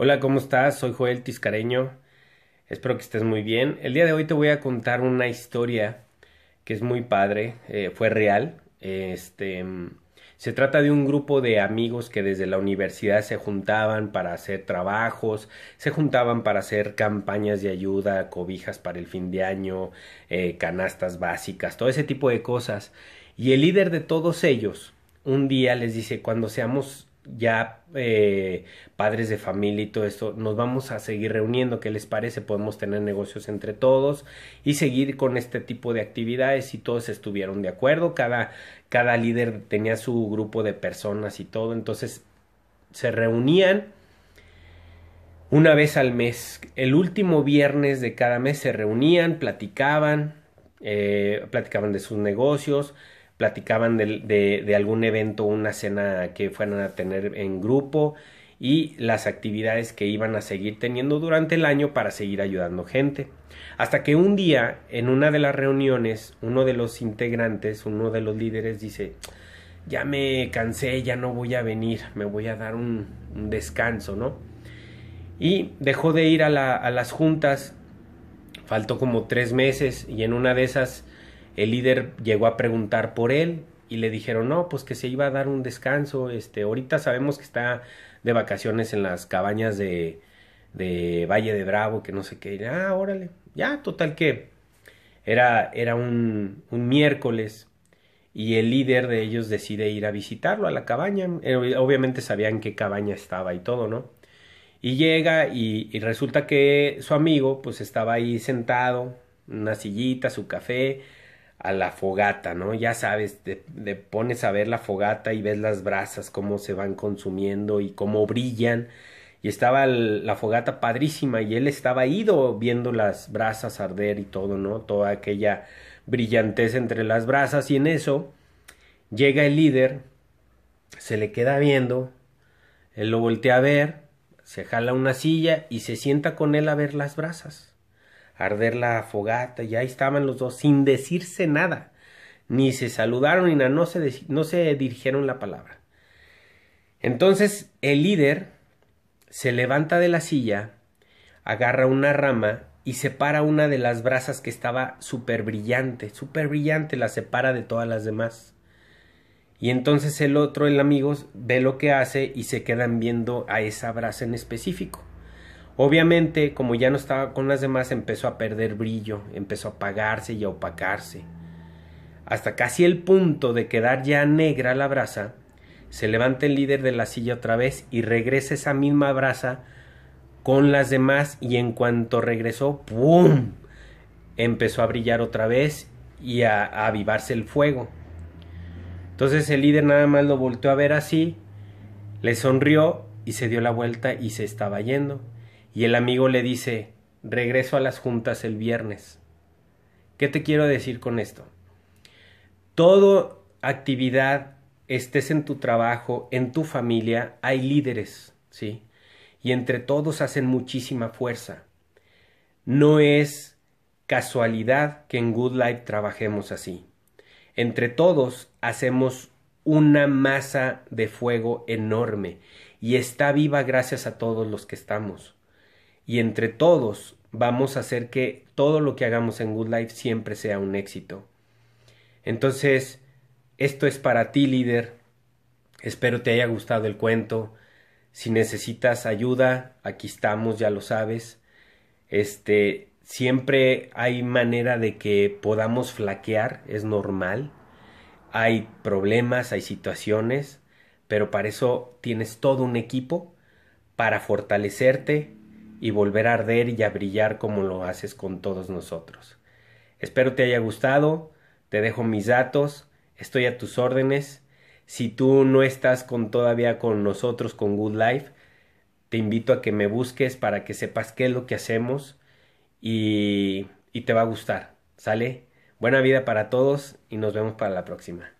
Hola, ¿cómo estás? Soy Joel Tiscareño. Espero que estés muy bien. El día de hoy te voy a contar una historia que es muy padre, eh, fue real. Este, se trata de un grupo de amigos que desde la universidad se juntaban para hacer trabajos, se juntaban para hacer campañas de ayuda, cobijas para el fin de año, eh, canastas básicas, todo ese tipo de cosas. Y el líder de todos ellos un día les dice, cuando seamos ya eh, padres de familia y todo esto, nos vamos a seguir reuniendo, ¿qué les parece? Podemos tener negocios entre todos y seguir con este tipo de actividades y todos estuvieron de acuerdo, cada, cada líder tenía su grupo de personas y todo, entonces se reunían una vez al mes, el último viernes de cada mes se reunían, platicaban, eh, platicaban de sus negocios, platicaban de, algún evento, una cena que fueran a tener en grupo y las actividades que iban a seguir teniendo durante el año para seguir ayudando gente. Hasta que un día, en una de las reuniones, uno de los integrantes, uno de los líderes dice, ya me cansé, ya no voy a venir, me voy a dar un, descanso, ¿no? Y dejó de ir a, a las juntas, faltó como tres meses y en una de esas el líder llegó a preguntar por él y le dijeron, no, pues que se iba a dar un descanso, este, ahorita sabemos que está de vacaciones en las cabañas de, de Valle de Bravo, que no sé qué, ah, órale, ya, total que era, era un, un miércoles y el líder de ellos decide ir a visitarlo a la cabaña, eh, obviamente sabían qué cabaña estaba y todo, ¿no? Y llega y, y resulta que su amigo pues estaba ahí sentado, una sillita, su café, a la fogata, ¿no? Ya sabes, te, pones a ver la fogata y ves las brasas, cómo se van consumiendo y cómo brillan. Y estaba la fogata padrísima y él estaba ido viendo las brasas arder y todo, ¿no? Toda aquella brillantez entre las brasas y en eso llega el líder, se le queda viendo, él lo voltea a ver, se jala una silla y se sienta con él a ver las brasas arder la fogata y ahí estaban los dos sin decirse nada, ni se saludaron ni nada, no se, no se dirigieron la palabra. Entonces el líder se levanta de la silla, agarra una rama y separa una de las brasas que estaba súper brillante, súper brillante, la separa de todas las demás. Y entonces el otro, el amigo, ve lo que hace y se quedan viendo a esa brasa en específico. Obviamente, como ya no estaba con las demás, empezó a perder brillo, empezó a apagarse y a opacarse. Hasta casi el punto de quedar ya negra la brasa, se levanta el líder de la silla otra vez y regresa esa misma brasa con las demás y en cuanto regresó, ¡pum! empezó a brillar otra vez y a, avivarse el fuego. Entonces el líder nada más lo volteó a ver así, le sonrió y se dio la vuelta y se estaba yendo y el amigo le dice, regreso a las juntas el viernes. ¿Qué te quiero decir con esto? Todo actividad, estés en tu trabajo, en tu familia, hay líderes, ¿sí? Y entre todos hacen muchísima fuerza. No es casualidad que en Good Life trabajemos así. Entre todos hacemos una masa de fuego enorme y está viva gracias a todos los que estamos y entre todos vamos a hacer que todo lo que hagamos en Good Life siempre sea un éxito. Entonces, esto es para ti líder. Espero te haya gustado el cuento. Si necesitas ayuda, aquí estamos, ya lo sabes. Este, siempre hay manera de que podamos flaquear, es normal. Hay problemas, hay situaciones, pero para eso tienes todo un equipo para fortalecerte, y volver a arder y a brillar como lo haces con todos nosotros. Espero te haya gustado, te dejo mis datos, estoy a tus órdenes. Si tú no estás con, todavía con nosotros con Good Life, te invito a que me busques para que sepas qué es lo que hacemos y, y te va a gustar. ¿Sale? Buena vida para todos y nos vemos para la próxima.